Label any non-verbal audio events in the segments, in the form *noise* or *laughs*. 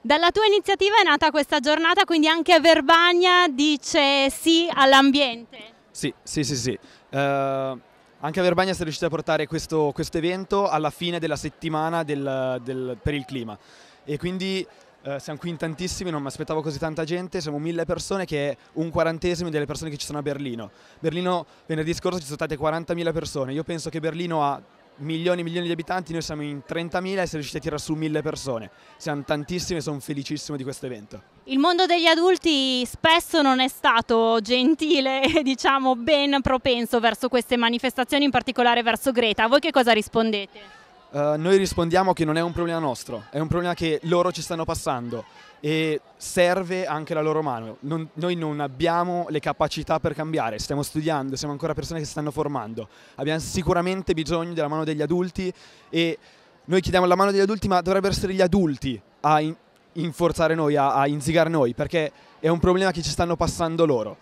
Dalla tua iniziativa è nata questa giornata, quindi anche Verbagna dice sì all'ambiente. Sì, sì, sì, sì. Uh... Anche a Verbagna si è riuscita a portare questo, questo, evento alla fine della settimana del, del, per il clima e quindi eh, siamo qui in tantissimi, non mi aspettavo così tanta gente, siamo mille persone che è un quarantesimo delle persone che ci sono a Berlino. Berlino venerdì scorso ci sono state 40.000 persone, io penso che Berlino ha milioni e milioni di abitanti, noi siamo in 30.000 e siamo riusciti a tirare su mille persone. Siamo tantissime e sono felicissimo di questo evento. Il mondo degli adulti spesso non è stato gentile *laughs* e diciamo ben propenso verso queste manifestazioni, in particolare verso Greta. voi che cosa rispondete? Eh, noi rispondiamo che non è un problema nostro, è un problema che loro ci stanno passando e serve anche la loro mano. Non, noi non abbiamo le capacità per cambiare, stiamo studiando, siamo ancora persone che si stanno formando, abbiamo sicuramente bisogno della mano degli adulti e noi chiediamo la mano degli adulti, ma dovrebbero essere gli adulti a in, inforzare noi, a, a inzigare noi, perché è un problema che ci stanno passando loro.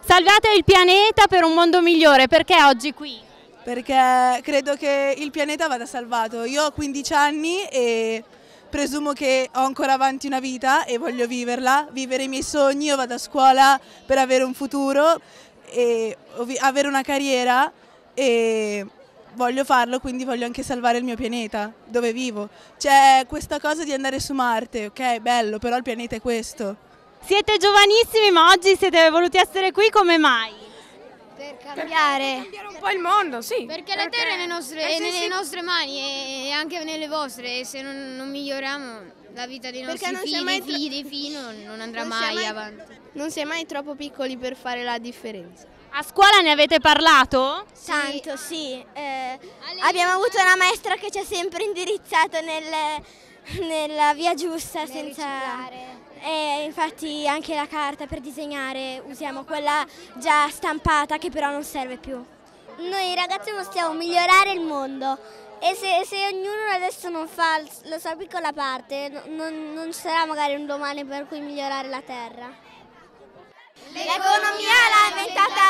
Salvate il pianeta per un mondo migliore, perché oggi qui? perché credo che il pianeta vada salvato. Io ho 15 anni e presumo che ho ancora avanti una vita e voglio viverla, vivere i miei sogni, io vado a scuola per avere un futuro e avere una carriera e voglio farlo, quindi voglio anche salvare il mio pianeta dove vivo. C'è questa cosa di andare su Marte, ok, bello, però il pianeta è questo. Siete giovanissimi, ma oggi siete voluti essere qui, come mai? Per cambiare. Per cambiare un po' il mondo, sì. Perché, perché la terra è nelle, nostre, è eh, nelle sì. nostre, mani e anche nelle vostre e se non, non miglioriamo la vita dei perché nostri figli, dei figli, dei figli non, non andrà non mai, mai avanti. Non si è mai troppo piccoli per fare la differenza. A scuola ne avete parlato? Sì. Tanto, sì. Eh, abbiamo avuto una maestra che ci ha sempre indirizzato nel, nella via giusta nel senza... Riciclare. E infatti anche la carta per disegnare usiamo quella già stampata che però non serve più. Noi ragazzi possiamo migliorare il mondo e se, se ognuno adesso non fa la sua piccola parte non, non sarà magari un domani per cui migliorare la terra. L'economia l'ha inventata